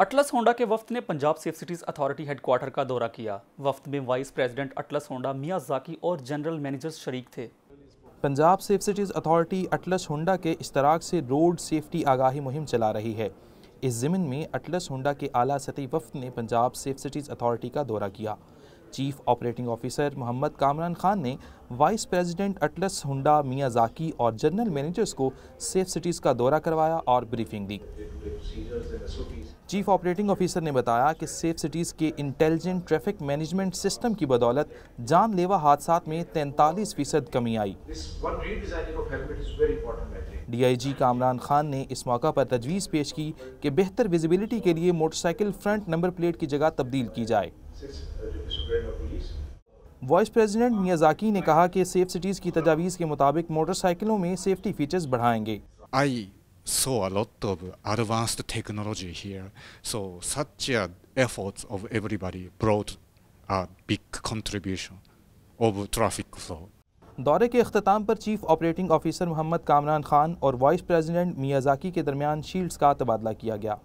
Atlas Honda के वफ्त ने Punjab safe cities authority headquarter का दौरा किया वफ्त में वाइस प्रेसिडेंट अटलस होंडा मियाँ जाकी और जनरल मैनेजर शरीक थे Punjab safe cities authority Atlas Honda के इश्तराक से रोड सेफ्टी आगाही मुहिम चला रही है इस ज़मीन में अटलस होंडा के आला सतह वफ्त ने पंजाब सेफ सिटीज़ अथॉरिटी का दौरा किया chief operating officer Mohammad Kamran Khan ने वाइस प्रेसिडेंट अटलस हुंडा जाकी और जनरल मैनेजर्स को सेफ सिटीज़ का दौरा करवाया और ब्रीफिंग दी चीफ ऑपरेटिंग ऑफिसर ने बताया कि सेफ सिटीज़ के इंटेलिजेंट ट्रैफिक मैनेजमेंट सिस्टम की बदौलत जानलेवा हादसा में तैंतालीस फीसद कमी आई डीआईजी कामरान खान ने इस मौका पर तजवीज़ पेश की कि बेहतर विजिबिलिटी के लिए मोटरसाइकिल फ्रंट नंबर प्लेट की जगह तब्दील की जाए वाइस प्रेसिडेंट मियाजाकी ने कहा कि सेफ सिटीज़ की तजावीज़ के मुताबिक मोटरसाइकिलों में सेफ्टी फीचर्स बढ़ाएंगे I saw a lot of advanced technology here, so such a uh, efforts of everybody brought a big contribution of traffic flow. दौरे के अख्ताम पर chief operating officer Mohammad Kamran Khan और वाइस प्रेसिडेंट मियाजाकी के दरमियान शील्ड्स का तबादला किया गया